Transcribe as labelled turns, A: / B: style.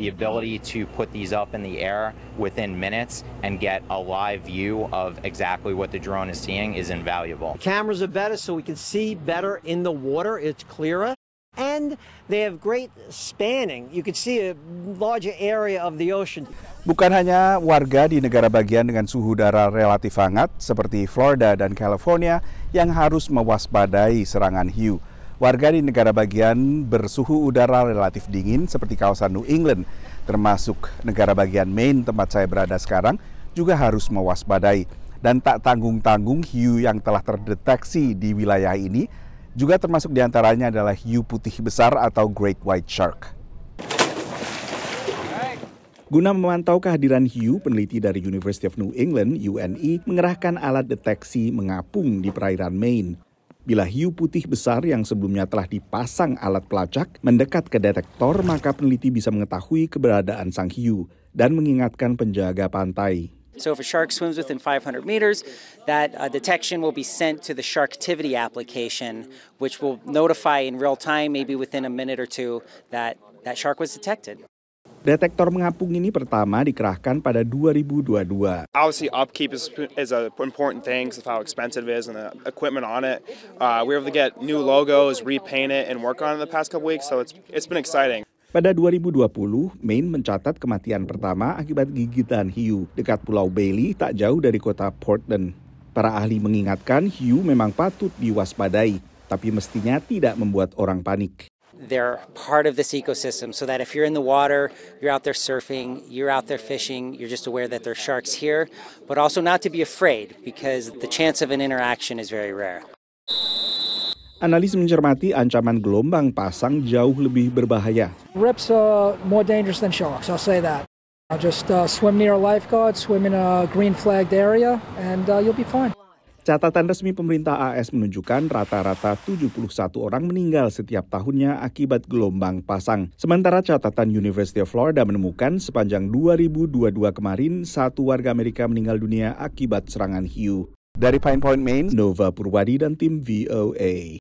A: the
B: ability to put these up in the air within minutes and get a live view of exactly what the drone is seeing is invaluable. The cameras are better so we can see better in the water. It's clearer and they have great spanning. You can see a larger area of the ocean.
A: Bukan hanya warga di negara bagian dengan suhu udara relatif hangat seperti Florida dan California yang harus mewaspadai serangan hiu. warga di negara bagian bersuhu udara relatif dingin seperti kawasan New England, termasuk negara bagian Maine tempat saya berada sekarang, juga harus mewaspadai. Dan tak tanggung-tanggung hiu yang telah terdeteksi di wilayah ini juga termasuk diantaranya adalah hiu putih besar atau Great White Shark. Guna memantau kehadiran hiu, peneliti dari University of New England, UNE, mengerahkan alat deteksi mengapung di perairan Maine. Bila hiu putih besar yang sebelumnya telah dipasang alat pelacak mendekat ke detektor, maka peneliti bisa mengetahui keberadaan sang hiu dan mengingatkan penjaga pantai.
B: So if a shark swims within 500 meters, that uh, detection will be sent to the Sharktivity application, which will notify in real time, maybe within a minute or two, that that shark was detected.
A: Detektor mengapung ini pertama dikerahkan pada 2022. Obviously upkeep is, is an important thing of how expensive it is and the equipment on it. Uh, we were able to get new logos, repaint it and work on it in the past couple weeks, so it's it's been exciting. Pada 2020, Maine mencatat kematian pertama akibat gigitan hiu dekat Pulau Bailey tak jauh dari kota Portland. Para ahli mengingatkan hiu memang patut diwaspadai, tapi mestinya tidak membuat orang panik.
B: they're part of this ecosystem so that if you're in the water, you're out there surfing, you're out there fishing, you're just aware that there are sharks here, but also not to be afraid because the chance of an interaction is very rare.
A: Analis mencermati ancaman gelombang pasang jauh lebih berbahaya.
B: Rips are uh, more dangerous than sharks, I'll say that. I'll just uh, swim near a lifeguard, swim in a green flagged area, and uh, you'll be fine.
A: Catatan resmi pemerintah AS menunjukkan rata-rata 71 orang meninggal setiap tahunnya akibat gelombang pasang. Sementara catatan University of Florida menemukan sepanjang 2022 kemarin, satu warga Amerika meninggal dunia akibat serangan hiu. Dari Pine Point, Maine, Nova Purwadi dan tim VOA.